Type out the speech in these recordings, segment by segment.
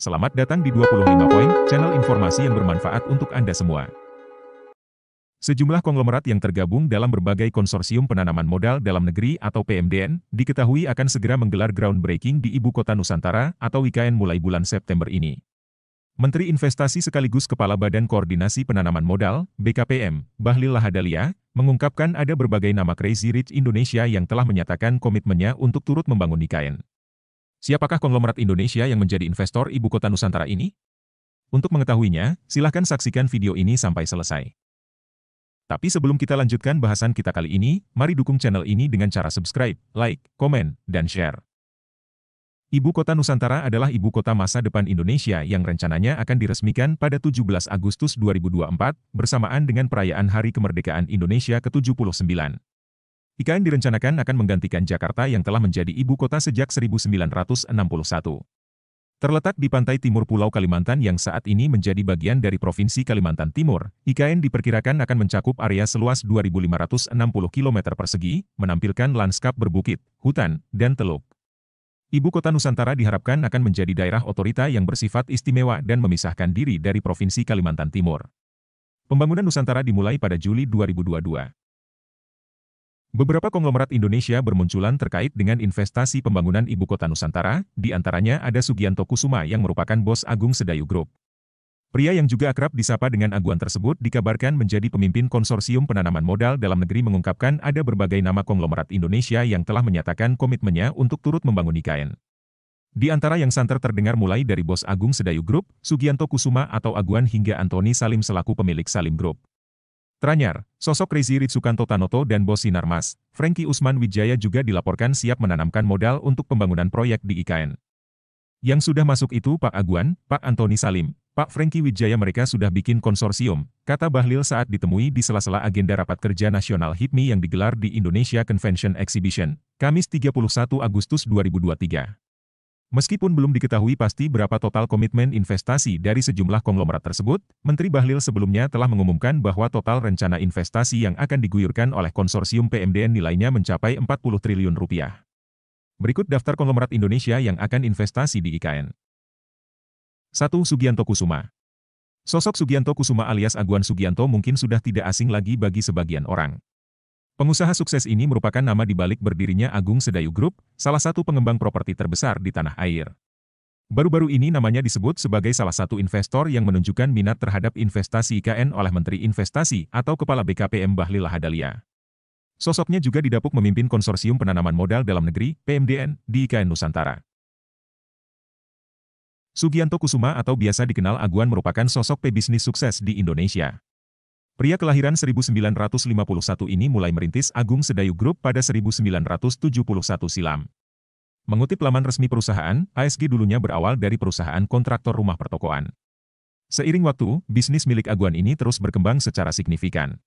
Selamat datang di 25 Poin, channel informasi yang bermanfaat untuk Anda semua. Sejumlah konglomerat yang tergabung dalam berbagai konsorsium penanaman modal dalam negeri atau PMDN, diketahui akan segera menggelar groundbreaking di Ibu Kota Nusantara atau IKN mulai bulan September ini. Menteri Investasi sekaligus Kepala Badan Koordinasi Penanaman Modal, BKPM, Bahlil Lahadalia, mengungkapkan ada berbagai nama Crazy Rich Indonesia yang telah menyatakan komitmennya untuk turut membangun IKN. Siapakah konglomerat Indonesia yang menjadi investor ibu kota Nusantara ini? Untuk mengetahuinya, silahkan saksikan video ini sampai selesai. Tapi sebelum kita lanjutkan bahasan kita kali ini, mari dukung channel ini dengan cara subscribe, like, komen, dan share. Ibu kota Nusantara adalah ibu kota masa depan Indonesia yang rencananya akan diresmikan pada 17 Agustus 2024 bersamaan dengan perayaan Hari Kemerdekaan Indonesia ke-79. IKN direncanakan akan menggantikan Jakarta yang telah menjadi ibu kota sejak 1961. Terletak di pantai timur Pulau Kalimantan yang saat ini menjadi bagian dari Provinsi Kalimantan Timur, IKN diperkirakan akan mencakup area seluas 2.560 km persegi, menampilkan lanskap berbukit, hutan, dan teluk. Ibu kota Nusantara diharapkan akan menjadi daerah otorita yang bersifat istimewa dan memisahkan diri dari Provinsi Kalimantan Timur. Pembangunan Nusantara dimulai pada Juli 2022. Beberapa konglomerat Indonesia bermunculan terkait dengan investasi pembangunan ibu kota Nusantara, di antaranya ada Sugianto Kusuma yang merupakan bos Agung Sedayu Group. Pria yang juga akrab disapa dengan Aguan tersebut dikabarkan menjadi pemimpin konsorsium penanaman modal dalam negeri mengungkapkan ada berbagai nama konglomerat Indonesia yang telah menyatakan komitmennya untuk turut membangun IKN. Di antara yang santer terdengar mulai dari bos Agung Sedayu Group, Sugianto Kusuma atau Aguan hingga Antoni Salim selaku pemilik Salim Group. Tranyar, sosok Rizy Ritsukanto Tanoto dan Bos Sinarmas, Frankie Usman Wijaya juga dilaporkan siap menanamkan modal untuk pembangunan proyek di IKN. Yang sudah masuk itu Pak Aguan, Pak Antoni Salim, Pak Frankie Wijaya mereka sudah bikin konsorsium, kata Bahlil saat ditemui di sela-sela agenda Rapat Kerja Nasional HIPMI yang digelar di Indonesia Convention Exhibition, Kamis 31 Agustus 2023. Meskipun belum diketahui pasti berapa total komitmen investasi dari sejumlah konglomerat tersebut, Menteri Bahlil sebelumnya telah mengumumkan bahwa total rencana investasi yang akan diguyurkan oleh konsorsium PMDN nilainya mencapai 40 triliun rupiah. Berikut daftar konglomerat Indonesia yang akan investasi di IKN. 1. Sugianto Kusuma Sosok Sugianto Kusuma alias Aguan Sugianto mungkin sudah tidak asing lagi bagi sebagian orang. Pengusaha sukses ini merupakan nama di balik berdirinya Agung Sedayu Group, salah satu pengembang properti terbesar di tanah air. Baru-baru ini namanya disebut sebagai salah satu investor yang menunjukkan minat terhadap investasi IKN oleh Menteri Investasi atau Kepala BKPM Bahlil Lahadalia. Sosoknya juga didapuk memimpin Konsorsium Penanaman Modal Dalam Negeri, PMDN, di IKN Nusantara. Sugianto Kusuma atau biasa dikenal Aguan merupakan sosok pebisnis sukses di Indonesia. Pria kelahiran 1951 ini mulai merintis Agung Sedayu Group pada 1971 silam. Mengutip laman resmi perusahaan, ASG dulunya berawal dari perusahaan kontraktor rumah pertokoan. Seiring waktu, bisnis milik Aguan ini terus berkembang secara signifikan.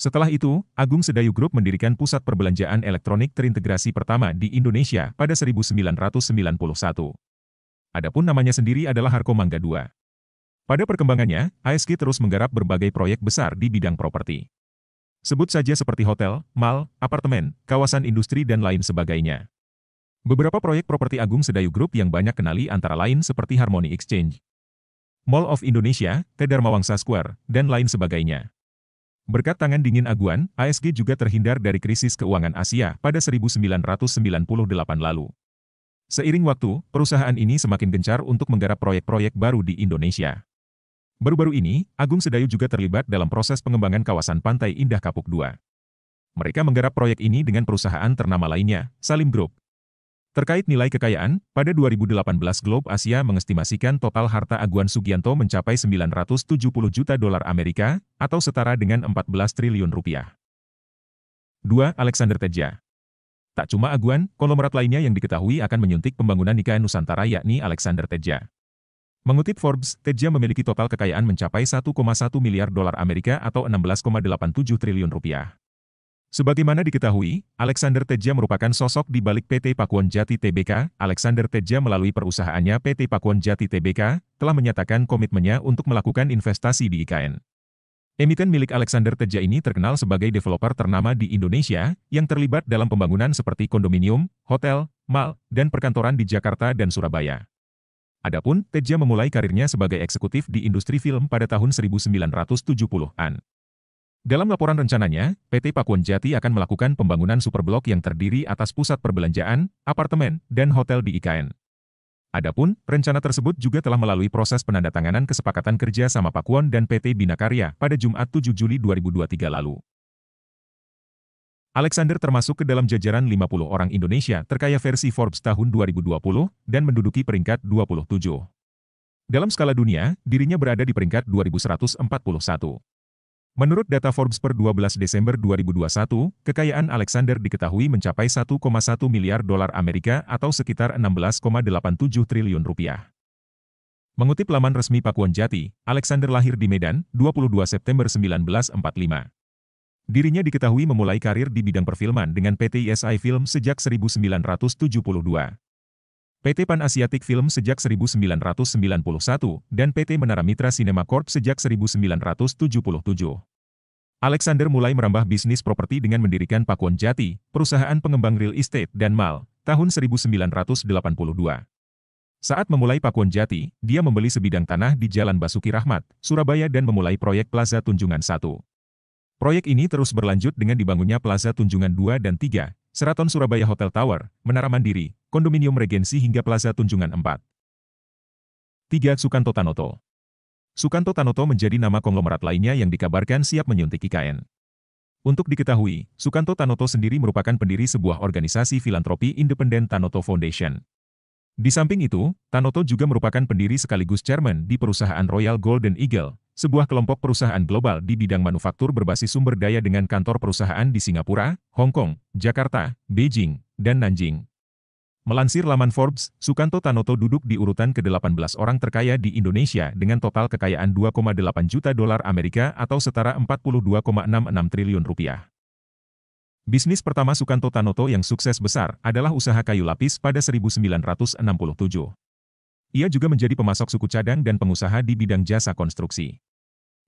Setelah itu, Agung Sedayu Group mendirikan pusat perbelanjaan elektronik terintegrasi pertama di Indonesia pada 1991. Adapun namanya sendiri adalah Harko Mangga II. Pada perkembangannya, ASG terus menggarap berbagai proyek besar di bidang properti. Sebut saja seperti hotel, mal, apartemen, kawasan industri dan lain sebagainya. Beberapa proyek properti Agung Sedayu Group yang banyak kenali antara lain seperti Harmony Exchange, Mall of Indonesia, Kedarmawang Square, dan lain sebagainya. Berkat tangan dingin Aguan, ASG juga terhindar dari krisis keuangan Asia pada 1998 lalu. Seiring waktu, perusahaan ini semakin gencar untuk menggarap proyek-proyek baru di Indonesia. Baru-baru ini, Agung Sedayu juga terlibat dalam proses pengembangan kawasan Pantai Indah Kapuk II. Mereka menggarap proyek ini dengan perusahaan ternama lainnya, Salim Group. Terkait nilai kekayaan, pada 2018 Globe Asia mengestimasikan total harta Aguan Sugianto mencapai 970 juta dolar Amerika, atau setara dengan 14 triliun rupiah. 2. Alexander Teja Tak cuma Aguan, konglomerat lainnya yang diketahui akan menyuntik pembangunan nikah Nusantara yakni Alexander Teja. Mengutip Forbes, Teja memiliki total kekayaan mencapai 1,1 miliar dolar Amerika atau 16,87 triliun rupiah. Sebagaimana diketahui, Alexander Teja merupakan sosok di balik PT Pakuan Jati TBK. Alexander Teja melalui perusahaannya PT Pakuan Jati TBK telah menyatakan komitmennya untuk melakukan investasi di IKN. Emiten milik Alexander Teja ini terkenal sebagai developer ternama di Indonesia yang terlibat dalam pembangunan seperti kondominium, hotel, mal, dan perkantoran di Jakarta dan Surabaya. Adapun, Teja memulai karirnya sebagai eksekutif di industri film pada tahun 1970-an. Dalam laporan rencananya, PT Pakuan Jati akan melakukan pembangunan superblok yang terdiri atas pusat perbelanjaan, apartemen, dan hotel di IKN. Adapun, rencana tersebut juga telah melalui proses penandatanganan kesepakatan kerja sama Pakuan dan PT Bina Karya pada Jumat 7 Juli 2023 lalu. Alexander termasuk ke dalam jajaran 50 orang Indonesia terkaya versi Forbes tahun 2020 dan menduduki peringkat 27. Dalam skala dunia, dirinya berada di peringkat 2141. Menurut data Forbes per 12 Desember 2021, kekayaan Alexander diketahui mencapai 1,1 miliar dolar Amerika atau sekitar 16,87 triliun rupiah. Mengutip laman resmi Pakuan Jati, Alexander lahir di Medan, 22 September 1945. Dirinya diketahui memulai karir di bidang perfilman dengan PT ISI Film sejak 1972. PT Pan Asiatic Film sejak 1991, dan PT Menara Mitra Cinema Corp sejak 1977. Alexander mulai merambah bisnis properti dengan mendirikan Pakuan Jati, perusahaan pengembang real estate dan mal, tahun 1982. Saat memulai Pakuan Jati, dia membeli sebidang tanah di Jalan Basuki Rahmat, Surabaya dan memulai proyek Plaza Tunjungan 1. Proyek ini terus berlanjut dengan dibangunnya Plaza Tunjungan 2 dan 3, Seraton Surabaya Hotel Tower, Menara Mandiri, Kondominium Regensi hingga Plaza Tunjungan 4. 3. Sukanto Tanoto Sukanto Tanoto menjadi nama konglomerat lainnya yang dikabarkan siap menyuntik IKN. Untuk diketahui, Sukanto Tanoto sendiri merupakan pendiri sebuah organisasi filantropi independen Tanoto Foundation. Di samping itu, Tanoto juga merupakan pendiri sekaligus chairman di perusahaan Royal Golden Eagle, sebuah kelompok perusahaan global di bidang manufaktur berbasis sumber daya dengan kantor perusahaan di Singapura, Hong Kong, Jakarta, Beijing, dan Nanjing. Melansir laman Forbes, Sukanto Tanoto duduk di urutan ke-18 orang terkaya di Indonesia dengan total kekayaan 2,8 juta dolar Amerika atau setara 42,66 triliun rupiah. Bisnis pertama Sukanto Tanoto yang sukses besar adalah usaha kayu lapis pada 1967. Ia juga menjadi pemasok suku cadang dan pengusaha di bidang jasa konstruksi.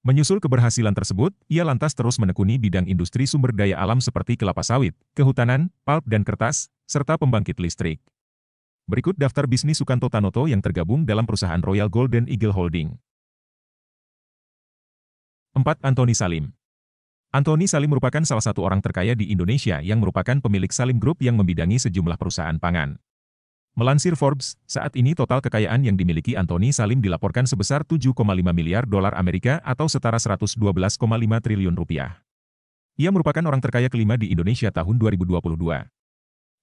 Menyusul keberhasilan tersebut, ia lantas terus menekuni bidang industri sumber daya alam seperti kelapa sawit, kehutanan, pulp dan kertas, serta pembangkit listrik. Berikut daftar bisnis Sukanto Tanoto yang tergabung dalam perusahaan Royal Golden Eagle Holding. 4. Anthony Salim Anthony Salim merupakan salah satu orang terkaya di Indonesia yang merupakan pemilik Salim Group yang membidangi sejumlah perusahaan pangan. Melansir Forbes, saat ini total kekayaan yang dimiliki Anthony Salim dilaporkan sebesar 7,5 miliar dolar Amerika atau setara 112,5 triliun rupiah. Ia merupakan orang terkaya kelima di Indonesia tahun 2022.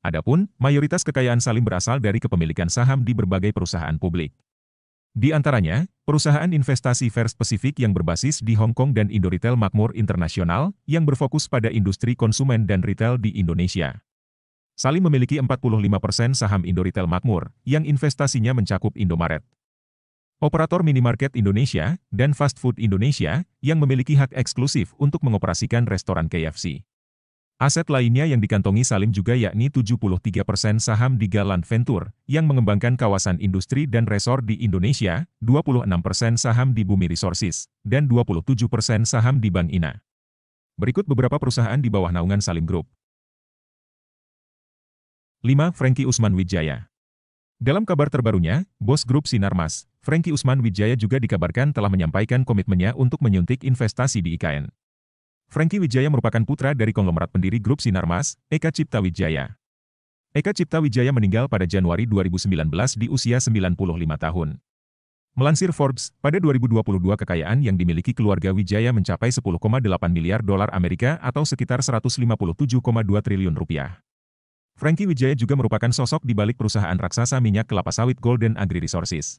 Adapun, mayoritas kekayaan Salim berasal dari kepemilikan saham di berbagai perusahaan publik. Di antaranya, perusahaan investasi First Pacific yang berbasis di Hong Kong dan Indoritel Makmur Internasional, yang berfokus pada industri konsumen dan retail di Indonesia. Salim memiliki 45% saham Indoritel Makmur, yang investasinya mencakup Indomaret. Operator minimarket Indonesia, dan fast food Indonesia, yang memiliki hak eksklusif untuk mengoperasikan restoran KFC. Aset lainnya yang dikantongi Salim juga yakni 73% saham di Galan Venture, yang mengembangkan kawasan industri dan resor di Indonesia, 26% saham di Bumi Resources, dan 27% saham di Bank Ina. Berikut beberapa perusahaan di bawah naungan Salim Group. 5. Frankie Usman Wijaya Dalam kabar terbarunya, bos grup Sinarmas, Frankie Usman Wijaya juga dikabarkan telah menyampaikan komitmennya untuk menyuntik investasi di IKN. Frankie Wijaya merupakan putra dari konglomerat pendiri grup Sinarmas, Eka Cipta Wijaya. Eka Cipta Wijaya meninggal pada Januari 2019 di usia 95 tahun. Melansir Forbes, pada 2022 kekayaan yang dimiliki keluarga Wijaya mencapai 10,8 miliar dolar Amerika atau sekitar 157,2 triliun rupiah. Frankie Wijaya juga merupakan sosok di balik perusahaan raksasa minyak kelapa sawit Golden Agri Resources.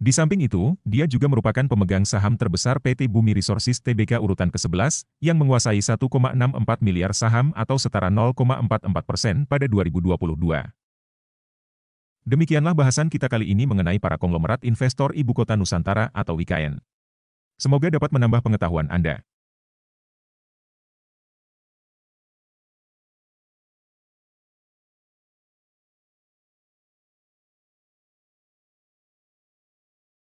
Di samping itu, dia juga merupakan pemegang saham terbesar PT Bumi Resources TBK urutan ke-11, yang menguasai 1,64 miliar saham atau setara 0,44 persen pada 2022. Demikianlah bahasan kita kali ini mengenai para konglomerat investor Ibu Kota Nusantara atau WKN. Semoga dapat menambah pengetahuan Anda.